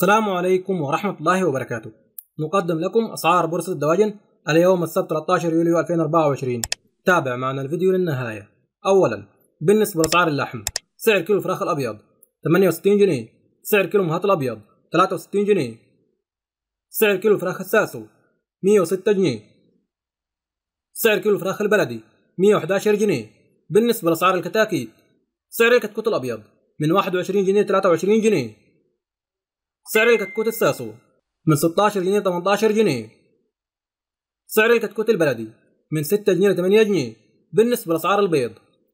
السلام عليكم ورحمة الله وبركاته نقدم لكم أسعار بورصة الدواجن اليوم السبت 13 يوليو 2024 تابع معنا الفيديو للنهاية أولا بالنسبة لأسعار اللحم سعر كيلو الفراخ الأبيض 68 جنيه سعر كيلو مهات الأبيض 63 جنيه سعر كيلو الفراخ الساسو 106 جنيه سعر كيلو الفراخ البلدي 111 جنيه بالنسبة لأسعار الكتاكيت سعر الكتكوت الأبيض من 21 جنيه 23 جنيه سعر الكتكوت الساسو من 16 جنيه 18 جنيه سعر الكتكوت البلدي من 6 جنيه 8 جنيه بالنسبة لأسعار البيض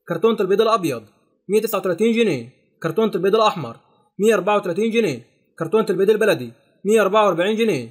كرتونة البيض الأبيض 139 جنيه كرتونة البيض الأحمر 134 جنيه كرتونة البيض البلدي 144 جنيه